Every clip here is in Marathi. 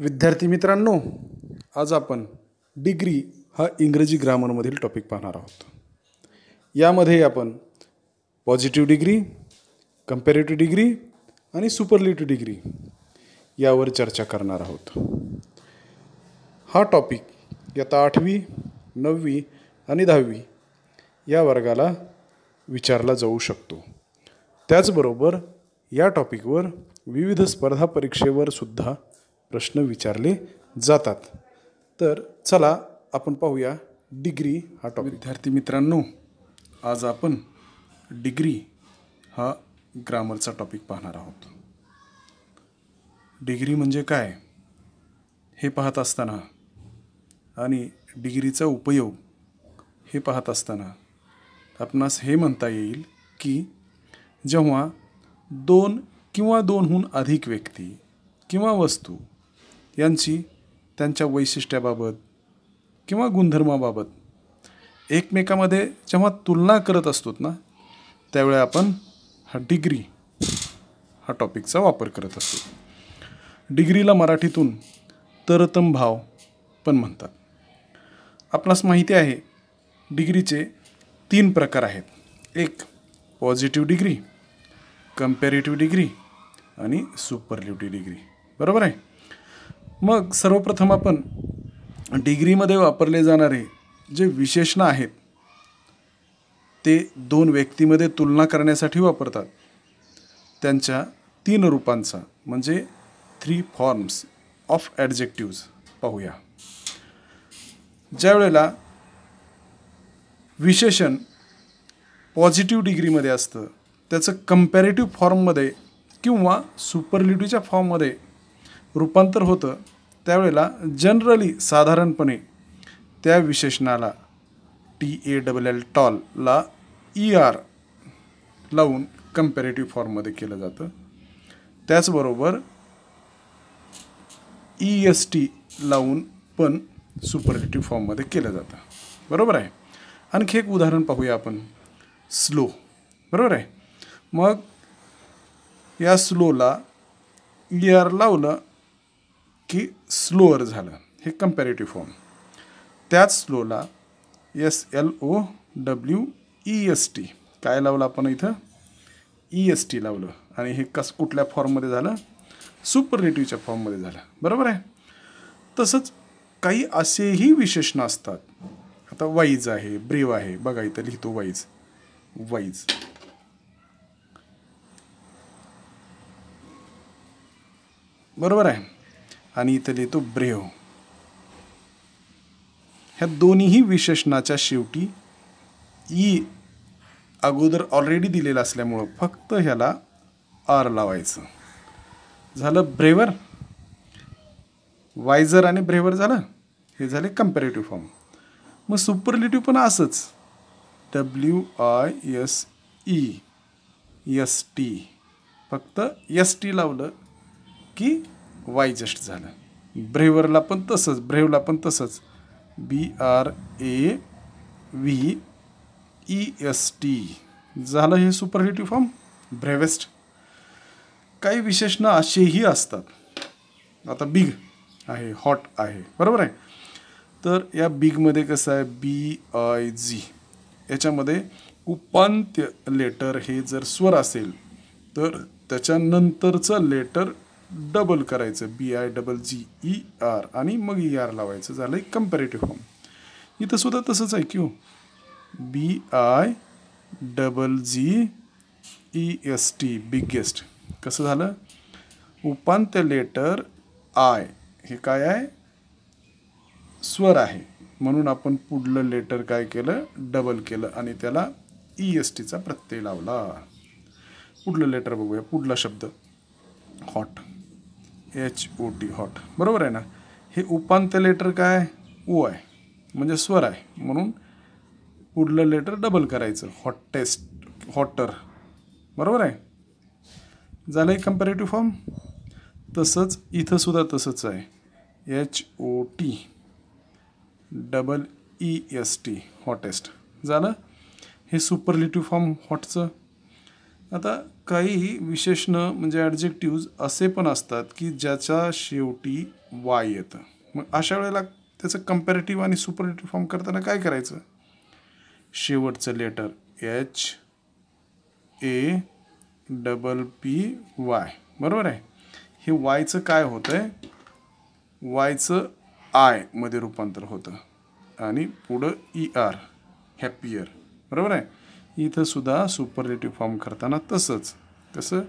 विद्यार्थी मित्रांनो आज आपण डिग्री हा इंग्रजी ग्रामरमधील टॉपिक पाहणार आहोत यामध्ये आपण पॉझिटिव्ह डिग्री कम्पॅरेटिव्ह डिग्री आणि सुपरलेटिव्ह डिग्री यावर चर्चा करणार आहोत हा टॉपिक इयत्ता आठवी नववी आणि दहावी या वर्गाला विचारला जाऊ शकतो त्याचबरोबर या टॉपिकवर विविध स्पर्धा परीक्षेवर सुद्धा प्रश्न विचारले जातात तर चला आपण पाहूया डिग्री हा टॉपिक विद्यार्थी मित्रांनो आज आपण डिग्री हा ग्रामरचा टॉपिक पाहणार आहोत डिग्री म्हणजे काय हे पाहत असताना आणि डिग्रीचा उपयोग हे पाहत असताना आपणास हे म्हणता येईल की जेव्हा दोन किंवा दोनहून अधिक व्यक्ती किंवा वस्तू यांची त्यांच्या वैशिष्ट्याबाबत किंवा गुणधर्माबाबत एकमेकामध्ये जेव्हा तुलना करत असतो ना त्यावेळे आपण हा डिग्री हा टॉपिकचा वापर करत असतो डिग्रीला मराठीतून तरतम भाव पण म्हणतात आपणास माहिती आहे डिग्रीचे तीन प्रकार आहेत एक पॉझिटिव्ह डिग्री कम्पॅरेटिव्ह डिग्री आणि सुपरलिव्ह डिग्री बरोबर आहे मग सर्वप्रथम आपण डिग्रीमध्ये वापरले जाणारे जे विशेषणं आहेत ते दोन व्यक्तीमध्ये तुलना करण्यासाठी वापरतात त्यांच्या तीन रूपांचा म्हणजे थ्री फॉर्म्स ऑफ ॲडजेक्टिव्ज पाहूया ज्यावेळेला विशेषण पॉझिटिव्ह डिग्रीमध्ये असतं त्याचं कम्पॅरेटिव्ह फॉर्ममध्ये किंवा सुपरलिटीच्या फॉर्ममध्ये रूपांतर होतं त्यावेळेला जनरली साधारणपणे त्या विशेषणाला टी ए डबल एल टॉलला ई आर लावून कम्पॅरेटिव्ह फॉर्ममध्ये केलं जातं त्याचबरोबर ई एस टी लावून पण सुपरलेटिव्ह फॉर्ममध्ये केलं जातं बरोबर आहे आणखी एक उदाहरण पाहूया आपण स्लो बरोबर आहे मग या स्लोला ई आर लावलं की स्लोअर झालं हे कम्पॅरेटिव्ह फॉर्म त्याच स्लोला S L O W E S T काय लावलं आपण इथं ई एस टी लावलं आणि हे कस कुठल्या फॉर्ममध्ये झालं सुपरलेटिव्हच्या फॉर्ममध्ये झालं बरोबर आहे तसंच काही असेही विशेषणं असतात आता वाईज आहे ब्रेव आहे बघा इथं लिहितो वाईज वाईज बरोबर आहे आणि इथं लिहितो ब्रेव ह्या दोन्हीही विशेषणाच्या शेवटी ई अगोदर ऑलरेडी दिलेलं असल्यामुळं फक्त ह्याला आर लावायचं झालं ब्रेवर वायझर आणि ब्रेवर झालं हे झाले कम्पॅरेटिव्ह फॉर्म मग सुपरलेटिव्ह पण असंच W I S E S T फक्त एस टी लावलं की वायजेस्ट झालं ब्रेवरला पण तसंच ब्रेव्हला पण तसंच B R A V E S T झालं हे सुपरलेटिव्ह फॉर्म ब्रेवेस्ट काही विशेषणं असेही असतात आता बिग आहे हॉट आहे बरोबर आहे तर या बिगमध्ये कसं आहे बी आय जी याच्यामध्ये उपांत्य लेटर हे जर स्वर असेल तर त्याच्यानंतरचं लेटर डबल करायचं B I double G E R आणि मग ई e आर लावायचं झालं आहे कम्पॅरेटिव्ह फॉर्म इथं सुद्धा तसंच आहे Q B I double G E S T biggest कसं झालं उपांत्य लेटर आय हे काय आहे स्वर आहे म्हणून आपण पुढलं लेटर काय केलं डबल केलं आणि त्याला ई e एस टीचा प्रत्यय लावला पुढलं लेटर बघूया पुढला शब्द hot H O T hot बरोबर आहे ना हे उपांत्य लेटर काय ओ आहे म्हणजे स्वर आहे म्हणून पुढलं लेटर डबल करायचं हॉटेस्ट हॉटर बरोबर आहे झालं आहे कम्पॅरेटिव्ह फॉर्म तसंच इथंसुद्धा तसंच आहे H O T double E S T hottest झालं हे सुपरलिटिव्ह फॉर्म हॉटचं आता काही विशेषणं म्हणजे ॲडजेक्टिव्ज असे पण असतात की ज्याच्या शेवटी वाय येतं मग अशा वेळेला त्याचं कम्पॅरेटिव्ह आणि सुपरेटिव्ह फॉर्म करताना काय करायचं शेवटचं letter H A double P Y बरोबर आहे हे वायचं काय होतं आहे वायचं आयमध्ये रूपांतर होतं आणि पुढं ई आर हॅपियर बरोबर आहे इथंसुद्धा सुपरलेटिव्ह फॉर्म करताना तसंच कसं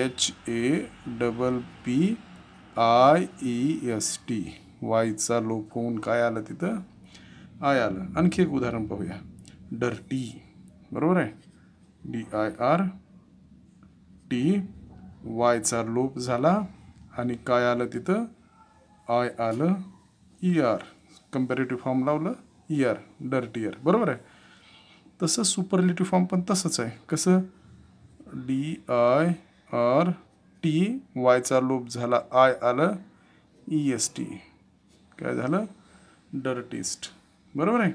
H A double P I E S T वायचा लोप होऊन काय आलं तिथं आय आलं आणखी एक उदाहरण पाहूया डर्टी बरोबर आहे डी आय आर टी वायचा लोप झाला आणि काय आलं तिथं आय आलं ई आर कंपॅरेटिव्ह फॉर्म लावलं ई आर टी आर बरोबर आहे सुपर सुपरलेटिव्ह फॉर्म पण तसंच आहे कसं डी आय आर टी वायचा लोप झाला आय आलं ई एस टी काय झालं डरटिस्ट बरोबर आहे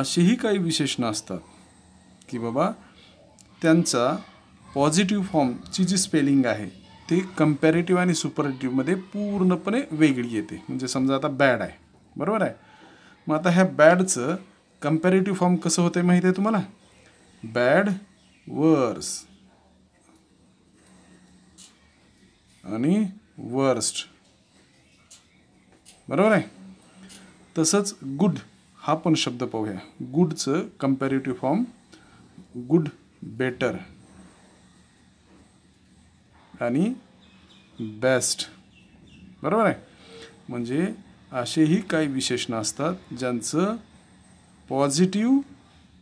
असेही काही विशेषणं असतात की बाबा त्यांचा पॉझिटिव्ह फॉर्मची जी स्पेलिंग आहे ते कम्पॅरेटिव्ह आणि सुपरेटिव्हमध्ये पूर्णपणे वेगळी येते म्हणजे समजा आता बॅड आहे बरोबर आहे मग आता ह्या बॅडचं कम्पॅरेटिव्ह फॉर्म कसं होते माहिती आहे तुम्हाला बॅड वर्स आणि वर्स्ट बरोबर आहे तसंच गुड हा पण शब्द पाहूया गुडचं कम्पॅरेटिव्ह फॉर्म गुड बेटर आणि बेस्ट बरोबर आहे म्हणजे असेही काही विशेषणं असतात ज्यांचं पॉझिटिव्ह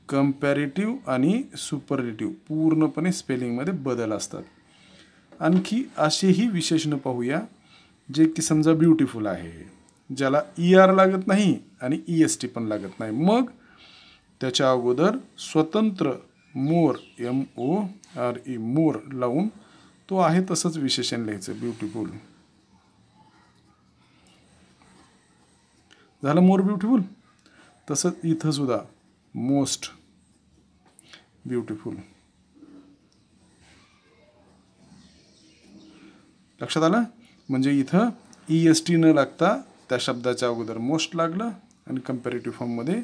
कम्पॅरेटिव्ह आणि सुपरलेटिव्ह पूर्णपणे स्पेलिंगमध्ये बदल असतात आणखी असेही विशेषण पाहूया जे की समजा ब्युटिफुल आहे ज्याला ई e आर लागत नाही आणि ई एस टी पण लागत नाही मग त्याच्या अगोदर स्वतंत्र more M O R E more लावून तो आहे तसंच विशेषण लिहायचं ब्युटिफुल झालं मोर ब्युटिफुल तसंच सुद्धा मोस्ट ब्युटिफुल लक्षात आलं म्हणजे इथं ई एस टी न लागता त्या शब्दाच्या अगोदर मोस्ट लागलं आणि कम्पॅरेटिव्ह फॉर्ममध्ये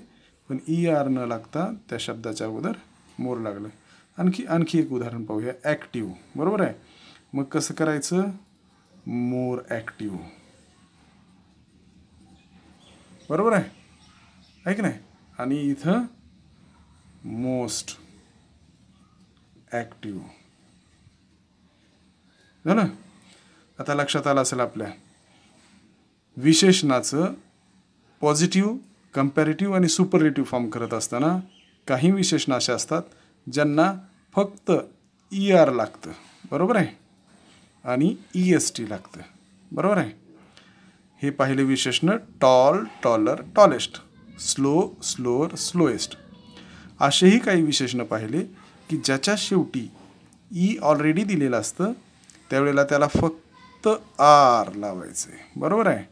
पण ई e आर न लागता त्या शब्दाच्या अगोदर मोर लागलं आणखी आणखी एक उदाहरण पाहूया ॲक्टिव बरोबर आहे मग कसं करायचं मोर ॲक्टिव बरोबर आहे आहे की नाही आणि इथं मोस्ट ॲक्टिव झालं आता लक्षात आलं असेल आपल्या विशेषणाचं पॉझिटिव्ह कम्पॅरेटिव्ह आणि सुपरलेटिव्ह फॉर्म करत असताना काही विशेषणं असे असतात ज्यांना फक्त ई e आर लागतं बरोबर आहे आणि ई एस टी लागतं बरोबर आहे हे पाहिले विशेषण tall taller tallest slow slower slowest असेही काही विशेषणं पाहिले की ज्याच्या शेवटी ई e ऑलरेडी दिलेलं असतं त्यावेळेला त्याला फक्त आर लावायचं आहे बरोबर आहे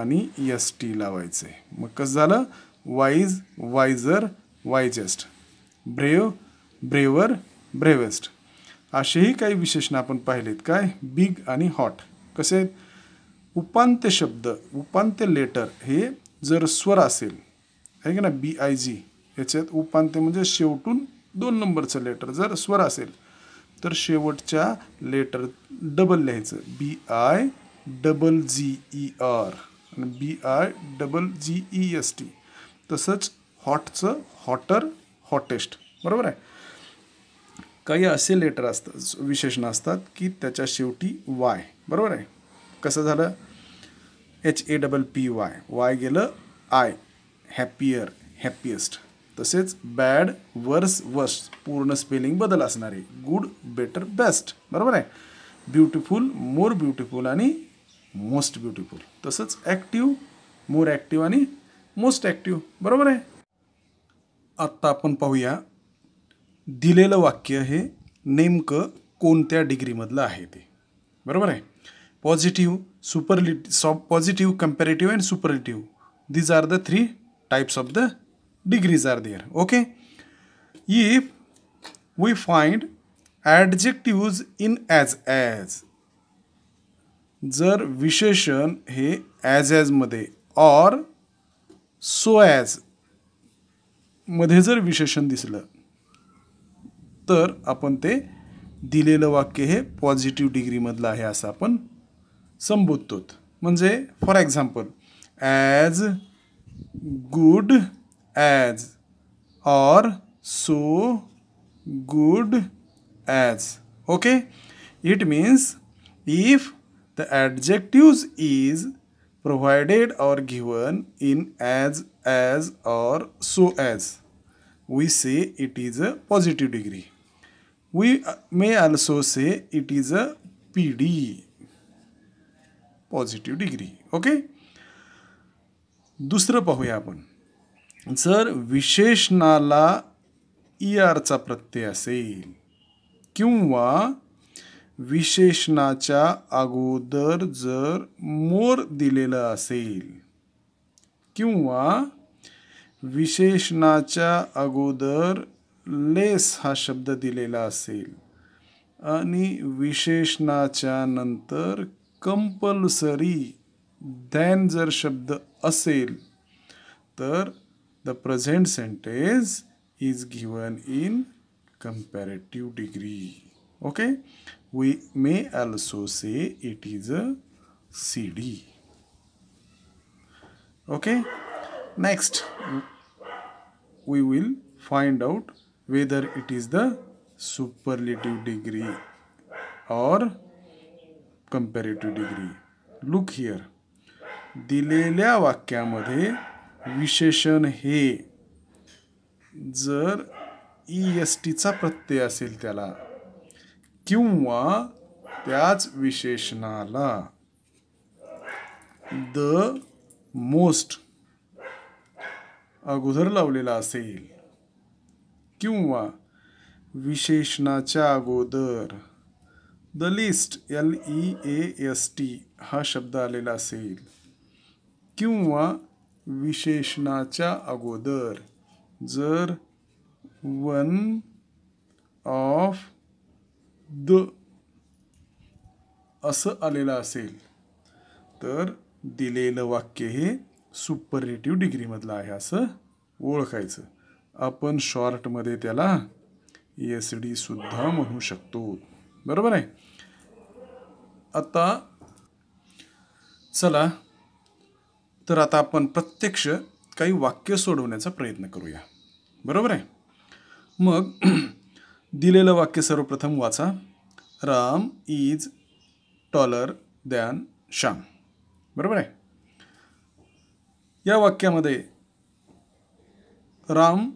आणि एस टी लावायचं आहे मग कसं झालं wise wiser wisest brave braver bravest असेही काही विशेषणं आपण पाहिलेत काय बिग आणि हॉट कसे उपांत्य शब्द उपांत्य लेटर हे जर स्वर असेल आहे की ना बी आय जी याच्यात उपांत्य म्हणजे शेवटून दोन नंबरचं लेटर जर स्वर असेल तर शेवटच्या लेटर डबल लिहायचं B I double G E R आणि B I double G E S T तसंच हॉटचं हॉटर हॉटेस्ट बरोबर आहे काही असे लेटर असतात विशेषण असतात की त्याच्या शेवटी वाय बरोबर आहे कसं झालं H A double P Y Y गेलं आय हॅपियर हॅपिएस्ट तसेच बॅड वर्स वर्स पूर्ण स्पेलिंग बदल असणारे गुड बेटर बेस्ट बरोबर आहे ब्युटिफुल मोर ब्युटिफुल आणि मोस्ट ब्युटिफुल तसंच ॲक्टिव्ह मोर ॲक्टिव्ह आणि मोस्ट ॲक्टिव्ह बरोबर आहे आत्ता आपण पाहूया दिलेलं वाक्य हे नेमकं कोणत्या डिग्रीमधलं आहे ते बरोबर आहे positive superlative so positive comparative and superlative these are the three types of the degrees are there okay if we find adjectives in as as जर विशेषण हे ॲज ॲजमध्ये और सो ॲज मध्ये जर विशेषण दिसलं तर आपण ते दिलेलं वाक्य हे पॉझिटिव्ह डिग्रीमधलं आहे असं आपण संबोधतो म्हणजे for example as good as or so good as okay it means if the adjectives is provided or given in as as or so as we say it is a positive degree we uh, may also say it is a pd positive degree okay दुसरं पाहूया आपण जर विशेषणाला ई e आरचा प्रत्यय असेल किंवा विशेषणाच्या अगोदर जर मोर दिलेलं असेल किंवा विशेषणाच्या अगोदर लेस हा शब्द दिलेला असेल आणि विशेषणाच्या नंतर कंपल्सरी दॅन जर शब्द असेल तर the present sentence is given in comparative degree okay we may also say it is a C D okay next we will find out whether it is the superlative degree or comparative degree. Look here. दिलेल्या वाक्यामध्ये विशेषण हे जर ई e एस टीचा प्रत्यय असेल त्याला किंवा त्याच विशेषणाला द मोस्ट अगोदर लावलेला असेल किंवा विशेषणाच्या अगोदर the least L E S T हा शब्द आलेला असेल किंवा विशेषणाच्या अगोदर जर वन ऑफ द असं आलेलं असेल तर दिलेलं वाक्य हे सुपरेटिव्ह डिग्रीमधलं आहे असं ओळखायचं आपण शॉर्टमध्ये त्याला एस डी सुद्धा म्हणू शकतो बरोबर आहे आता चला तर आता आपण प्रत्यक्ष काही वाक्य सोडवण्याचा प्रयत्न करूया बरोबर आहे मग दिलेलं वाक्य सर्वप्रथम वाचा Ram is taller than Shyam बरोबर आहे या वाक्यामध्ये Ram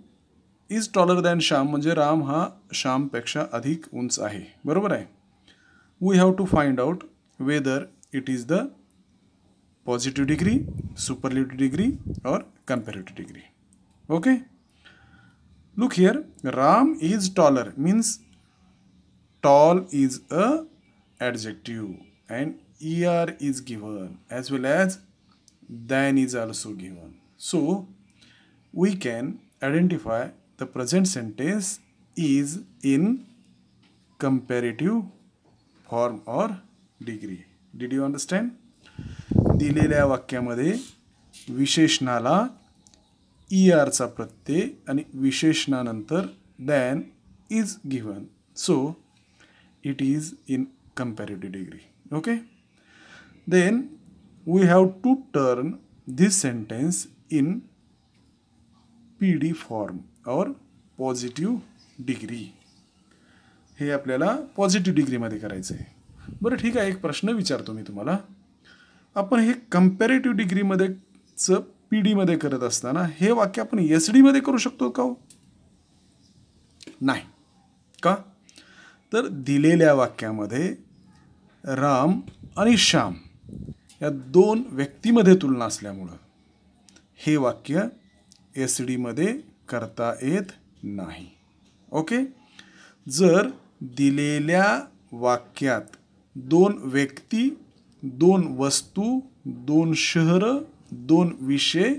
is taller than Shyam म्हणजे राम हा श्यामपेक्षा अधिक उंच आहे बरोबर आहे we have to find out whether it is the positive degree superlative degree or comparative degree okay look here ram is taller means tall is a adjective and er is given as well as than is also given so we can identify the present sentence is in comparative form or degree did you understand दिलेल्या वाक्यामध्ये विशेषणाला ई आरचा प्रत्यय आणि विशेषणानंतर than is given so it is in comparative degree okay then we have to turn this sentence in P D form or positive degree हे आपल्याला पॉझिटिव्ह डिग्रीमध्ये करायचं आहे बरं ठीक आहे एक प्रश्न विचारतो मी तुम्हाला आपण हे कम्पॅरेटिव्ह डिग्रीमध्येचं पी डीमध्ये करत असताना हे वाक्य आपण एस डीमध्ये करू शकतो का हो? नाही का तर दिलेल्या वाक्यामध्ये राम आणि श्याम या दोन व्यक्तीमध्ये तुलना असल्यामुळं हे वाक्य एस डीमध्ये करता येत नाही ओके जर दिलेल्या वाक्यात दोन व्यक्ती दोन वस्तू दोन शहरं दोन विषय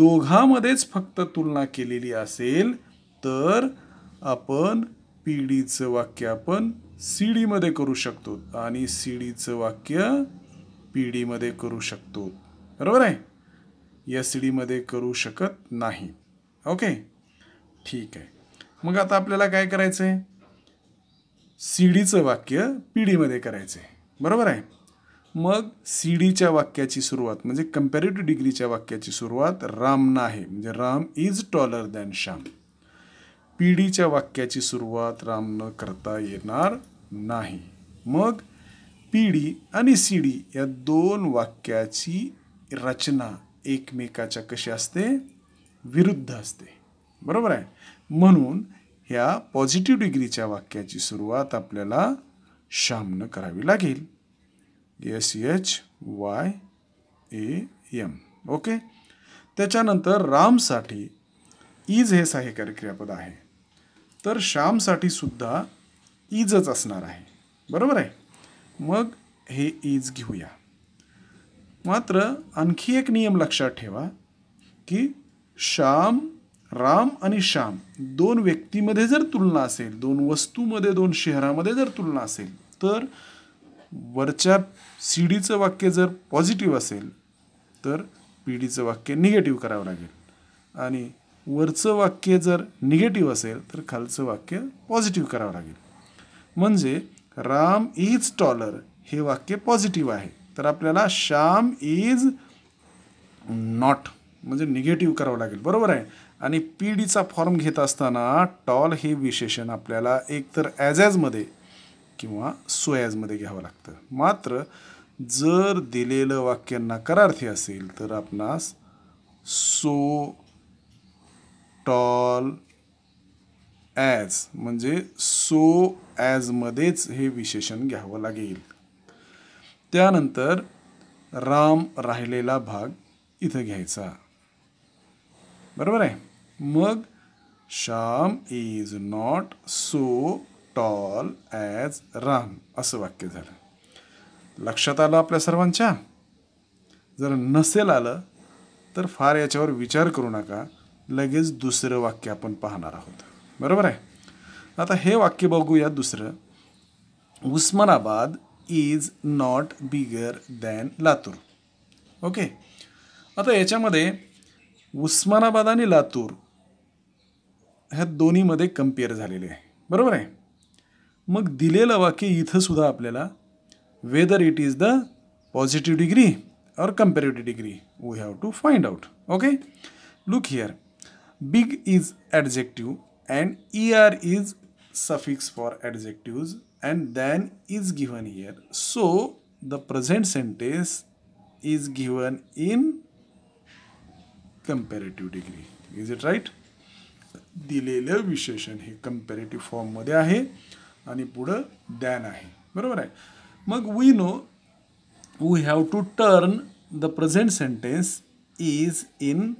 दोघांमध्येच फक्त तुलना केलेली असेल तर आपण पी वाक्य आपण सी डीमध्ये करू शकतो आणि सी डीचं वाक्य पी डीमध्ये करू शकतो बरोबर आहे एस डीमध्ये करू शकत नाही ओके ठीक आहे मग आता आपल्याला काय करायचं आहे सी डीचं वाक्य पी डीमध्ये करायचं आहे बरोबर आहे मग सी डीच्या वाक्याची सुरुवात म्हणजे कम्पॅरेटिव्ह डिग्रीच्या वाक्याची सुरुवात रामना आहे म्हणजे Ram is taller than Shyam P डीच्या वाक्याची सुरुवात रामनं करता येणार नाही मग पी डी आणि सी डी या दोन वाक्याची रचना एकमेकाच्या कशी असते विरुद्ध असते बरोबर आहे म्हणून ह्या पॉझिटिव्ह डिग्रीच्या वाक्याची सुरुवात आपल्याला श्यामनं करावी लागेल S H Y A M okay त्याच्यानंतर रामसाठी इज हे सहाय्यकारी क्रियापद आहे तर श्यामसाठी सुद्धा इजच असणार आहे बरोबर आहे मग हे इज घेऊया मात्र आणखी एक नियम लक्षात ठेवा की श्याम राम आणि श्याम दोन व्यक्तीमध्ये जर तुलना असेल दोन वस्तूमध्ये दोन शहरामध्ये जर तुलना असेल तर वरच्या सी डीचं वाक्य जर पॉझिटिव्ह असेल तर पी डीचं वाक्य निगेटिव्ह करावं लागेल आणि वरचं वाक्य जर निगेटिव्ह असेल तर खालचं वाक्य पॉझिटिव्ह करावं लागेल म्हणजे राम इज टॉलर हे वाक्य पॉझिटिव्ह आहे तर आपल्याला श्याम इज नॉट म्हणजे निगेटिव्ह करावं लागेल बरोबर आहे आणि पी डीचा फॉर्म घेत असताना टॉल हे विशेषण आपल्याला एकतर ॲज ॲजमध्ये किंवा सोयाजमध्ये घ्यावं लागतं मात्र जर दिलेलं वाक्य नकारार्थी असेल तर आपणास सो टॉल ॲज म्हणजे सो ॲजमध्येच हे विशेषण घ्यावं लागेल त्यानंतर राम राहिलेला भाग इथं घ्यायचा बरोबर आहे मग Shyam is not so tall as Ram असं वाक्य झालं लक्षात आलं आपल्या सर्वांच्या जर नसेल आलं तर फार याच्यावर विचार करू नका लगेच दुसरं वाक्य आपण पाहणार आहोत बरोबर आहे आता हे वाक्य बघूया दुसरं Osmanabad is not bigger than Latur okay आता याच्यामध्ये उस्मानाबाद आणि लातूर ह्या दोन्हीमध्ये कम्पेअर झालेले आहे बरोबर आहे मग दिलेलं वाक्य इथंसुद्धा आपल्याला whether it is the positive degree or comparative degree we have to find out okay look here big is adjective and E R is suffix for adjectives and than is given here so the present sentence is given in comparative degree is it right दिलेलं विशेषण हे कम्पेरेटिव्ह फॉर्ममध्ये आहे आणि पुढं दॅन आहे बरोबर आहे मग we know we have to turn the present sentence is in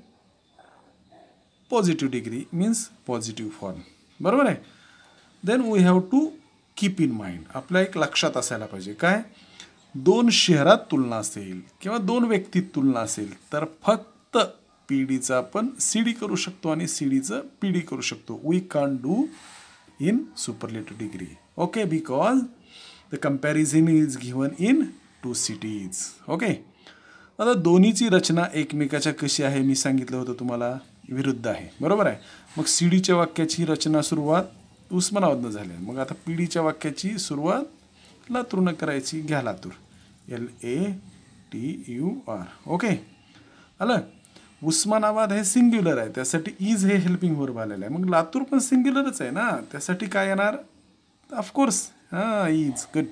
positive degree means positive form बरोबर आहे then we have to keep in mind आपल्या एक लक्षात असायला पाहिजे काय दोन शहरात तुलना असेल किंवा दोन व्यक्तीत तुलना असेल तर फक्त पी आपण सी डी करू शकतो आणि सी डीचं पी डी करू शकतो we can do in superlative degree. Okay, because the comparison is given in two cities. Okay. आता दोन्हीची रचना एकमेकाच्या कशी आहे मी सांगितलं होतं तुम्हाला विरुद्ध आहे बरोबर आहे मग सीडीच्या वाक्याची रचना सुरुवात उस्मानाबादनं झाली मग आता पिढीच्या वाक्याची सुरुवात लातूरनं करायची घ्या Latur L A T U R okay आलं उस्मानाबाद हे सिंग्युलर आहे त्यासाठी इज हे हेल्पिंग वर्ब आलेलं आहे मग लातूर पण सिंग्युलरच आहे ना त्यासाठी काय येणार ऑफकोर्स हां इज गुड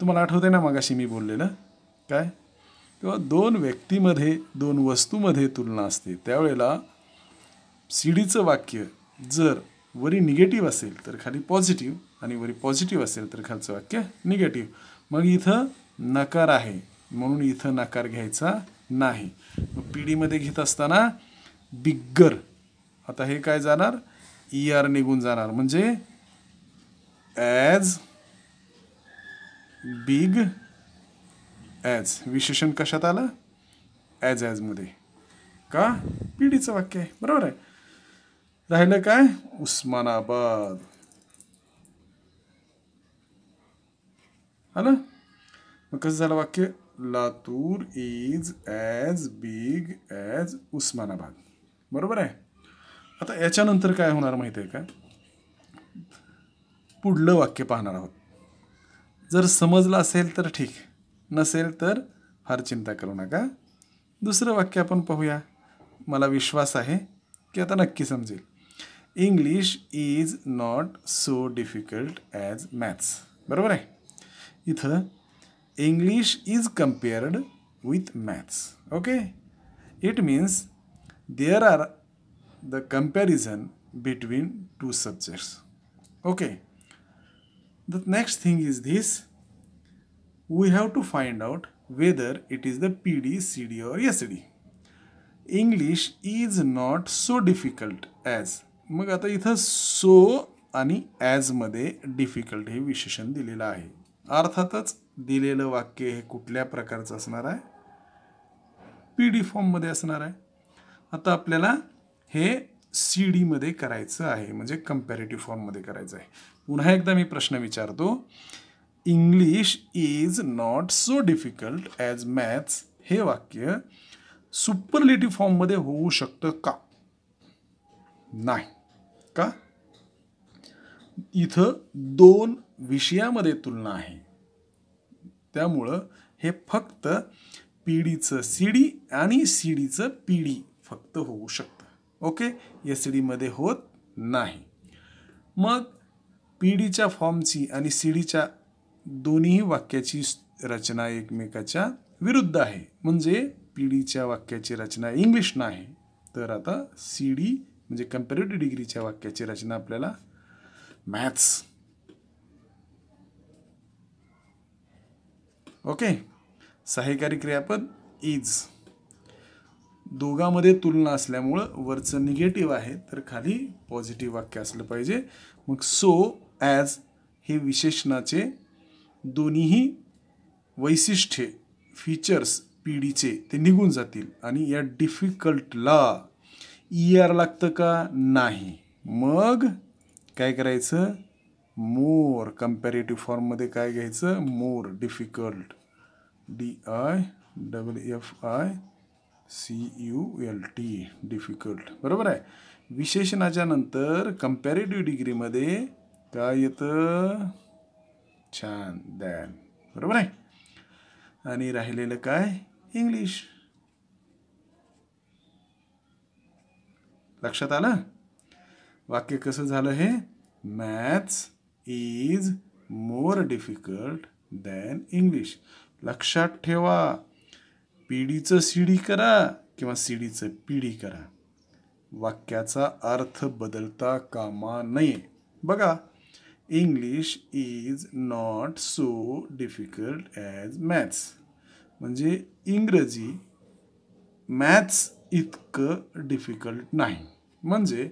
तुम्हाला आहे ना मगाशी मी बोललेलं काय किंवा दोन व्यक्तीमध्ये दोन वस्तूमध्ये तुलना असते त्यावेळेला सीडीचं वाक्य जर वरी निगेटिव्ह असेल तर खाली पॉझिटिव्ह आणि वरी पॉझिटिव्ह असेल तर खालचं वाक्य निगेटिव्ह मग इथं नकार आहे म्हणून इथं नकार घ्यायचा नाही पी डीमध्ये घेत असताना बिग्गर आता हे काय जाणार ई e आर निघून जाणार म्हणजे ॲज बिग ॲज विशेषण कशात आलं ॲज ॲजमध्ये का पी डीचं वाक्य आहे बरोबर आहे राहिलं काय उस्मानाबाद आलं मग कसं झालं वाक्य Latur is as big as Osmanabad बरोबर आहे आता याच्यानंतर काय होणार माहिती आहे का पुढलं वाक्य पाहणार आहोत जर समजलं असेल तर ठीक नसेल तर फार चिंता करू नका दुसरं वाक्य आपण पाहूया मला विश्वास आहे की आता नक्की समजेल English is not so difficult as maths बरोबर आहे इथं English is compared with maths. Okay. It means there are the comparison between two subjects. Okay. The next thing is this. We have to find out whether it is the PD, CD or SD. English is not so difficult as. मग आता इथं सो आणि ॲजमध्ये डिफिकल्ट हे विशेषण दिलेलं आहे अर्थातच दिलेलं वाक्य हे कुठल्या प्रकारचं असणार आहे पी डी फॉर्ममध्ये असणार आहे आता आपल्याला हे सी डीमध्ये करायचं आहे म्हणजे कम्पॅरेटिव्ह फॉर्ममध्ये करायचं आहे पुन्हा एकदा मी प्रश्न विचारतो English is not so difficult as maths हे वाक्य सुपरलेटिव्ह फॉर्ममध्ये होऊ शकतं का नाही का इथं दोन विषयामध्ये तुलना आहे त्यामुळं हे फक्त पी डीचं सी डी आणि सी डीचं पी डी फक्त होऊ शकतं ओके एस डीमध्ये होत नाही मग पी डीच्या फॉर्मची आणि सी डीच्या दोन्ही वाक्याची रचना एकमेकाच्या विरुद्ध आहे म्हणजे पी डीच्या वाक्याची रचना इंग्लिश नाही तर आता सी डी म्हणजे कम्पॅरेटिव्ह डिग्रीच्या वाक्याची रचना आपल्याला मॅथ्स ओके सहाय्यकारी क्रियापद इज दोघामध्ये तुलना असल्यामुळं वरचं निगेटिव्ह आहे तर खाली पॉझिटिव्ह वाक्य असलं पाहिजे मग सो ॲज हे विशेषणाचे दोन्हीही वैशिष्ट्ये फीचर्स पिढीचे ते निघून जातील आणि या डिफिकल्टला ई आर लागतं का नाही मग काय करायचं मोर कम्पॅरेटिव्ह फॉर्ममध्ये काय घ्यायचं more difficult D I double F I C U L T difficult बरोबर आहे विशेषणाच्या नंतर कम्पॅरेटिव्ह डिग्रीमध्ये काय येतं छान दॅन बरोबर आहे आणि राहिलेलं काय इंग्लिश लक्षात आलं वाक्य कसं झालं हे maths is more difficult than English लक्षात ठेवा पिढीचं सीडी करा किंवा सीडीचं पिढी करा वाक्याचा अर्थ बदलता कामा नये बघा English is not so difficult as maths म्हणजे इंग्रजी मॅथ्स इतकं डिफिकल्ट नाही म्हणजे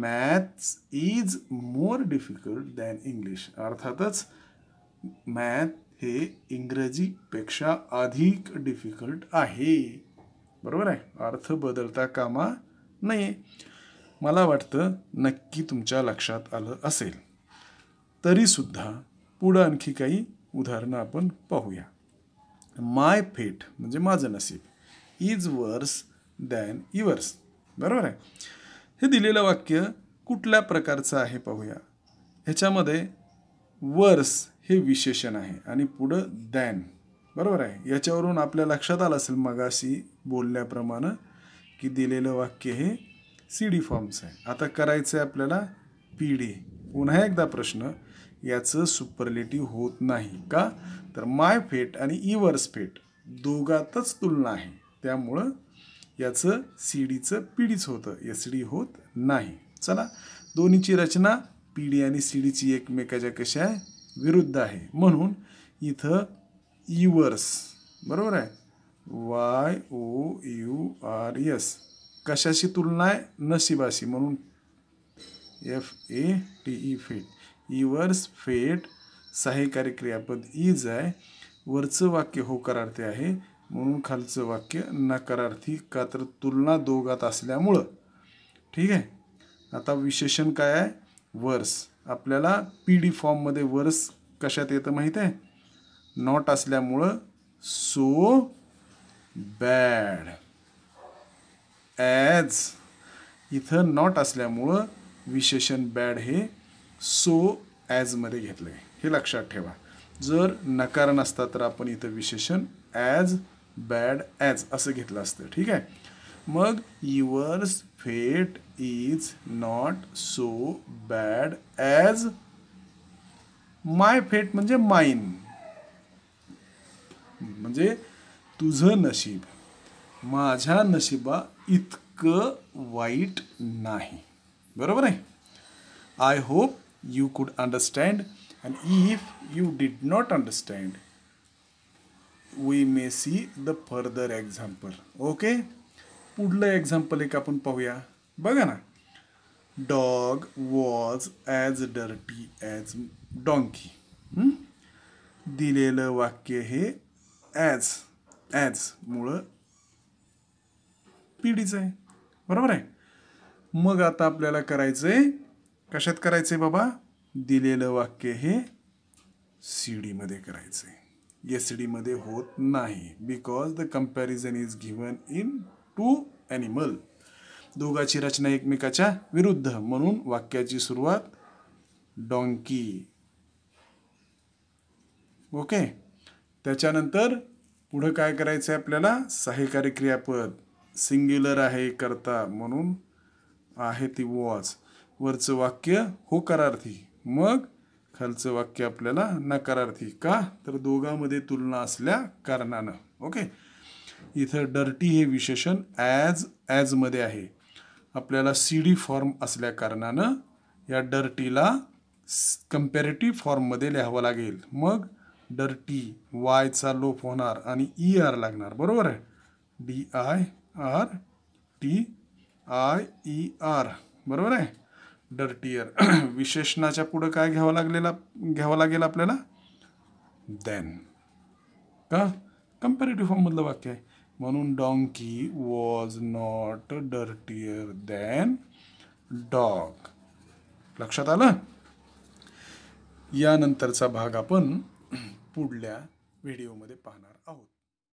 maths is more difficult than English अर्थातच मॅथ हे इंग्रजीपेक्षा अधिक डिफिकल्ट आहे बरोबर आहे अर्थ बदलता कामा नाही मला वाटतं नक्की तुमच्या लक्षात आलं असेल तरीसुद्धा पुढं आणखी काही उदाहरणं आपण पाहूया माय फेट म्हणजे माझं नसीब इज वर्स दॅन युवर्स बरोबर आहे हे दिलेलं वाक्य कुठल्या प्रकारचं आहे पाहूया ह्याच्यामध्ये वर्स हे विशेषण आहे आणि पुढं दॅन बरोबर आहे याच्यावरून आपल्या लक्षात आलं असेल मगाशी बोलल्याप्रमाणे की दिलेलं वाक्य हे सी डी फॉर्म्स आहे आता करायचं आहे आपल्याला पी डी पुन्हा एकदा प्रश्न याचं सुपरलेटिव्ह होत नाही का तर माय फेट आणि वर्स फेट दोघातच तुलना आहे त्यामुळं याचं सी डीचं पी डीच होतं एस डी होत नाही चला दोन्हीची रचना पी डी आणि सी डीची एकमेकाच्या कशा आहे विरुद्ध आहे म्हणून इथं युवर्स बरोबर आहे Y O U R S कशाशी तुलना आहे नशिबाशी म्हणून एफ ए टी ई फेट इवर्स फेट सहाय्यकारी क्रियापद इज आहे वरचं वाक्य होकारार्थी आहे म्हणून खालचं वाक्य नकारार्थी का तर तुलना दोघात असल्यामुळं ठीक आहे आता विशेषण काय आहे वर्स आपल्याला पी डी फॉर्ममध्ये वर्स कशात येतं माहीत आहे नॉट असल्यामुळं सो बॅड ॲज इथं नॉट असल्यामुळं विशेषण बॅड हे सो ॲजमध्ये घेतलं आहे हे लक्षात ठेवा जर नकार नसता तर आपण इथं विशेषण ॲज बॅड ॲज असं घेतलं असतं ठीक आहे मग yours fate is not so bad as my fate म्हणजे माइन म्हणजे तुझं नशीब माझ्या नशिबा इतकं वाईट नाही बरोबर आहे I hope you could understand and if you did not understand we may see the further example okay पुढलं एक्झाम्पल एक आपण पाहूया बघा ना dog was as dirty as donkey दिलेलं वाक्य हे ॲज ॲज मुळं पिढीचं आहे बरोबर आहे मग आता आपल्याला करायचं आहे कशात करायचं आहे बाबा दिलेलं वाक्य हे सी डीमध्ये करायचं आहे एस मध्ये होत नाही because the comparison is given in two animal दोघाची रचना एकमेकाच्या विरुद्ध म्हणून वाक्याची सुरुवात डॉंकी ओके त्याच्यानंतर पुढं काय करायचं आपल्याला सहाय्यकारी क्रियापद सिंग्युलर आहे करता म्हणून आहे ती वॉच वरचं वाक्य हो करार्थी मग खालचं वाक्य आपल्याला नकारार्थी का तर दोघांमध्ये तुलना असल्या कारणानं ओके इथं डर्टी हे विशेषण ॲज ॲजमध्ये आहे आपल्याला सी डी फॉर्म असल्या कारणानं या डर्टीला कम्पॅरेटिव्ह फॉर्ममध्ये लिहावं लागेल मग डर्टी वायचा लोप होणार आणि ई er आर लागणार बरोबर आहे D I R T I E R बरोबर आहे डर्टियर विशेषणाच्या पुढं काय घ्यावं लागलेला घ्यावं लागेल आपल्याला देन का कम्पॅरेटिव्ह फॉर्ममधलं वाक्य आहे म्हणून donkey was not dirtier than dog लक्षात आलं यानंतरचा भाग आपण पुढल्या व्हिडिओमध्ये पाहणार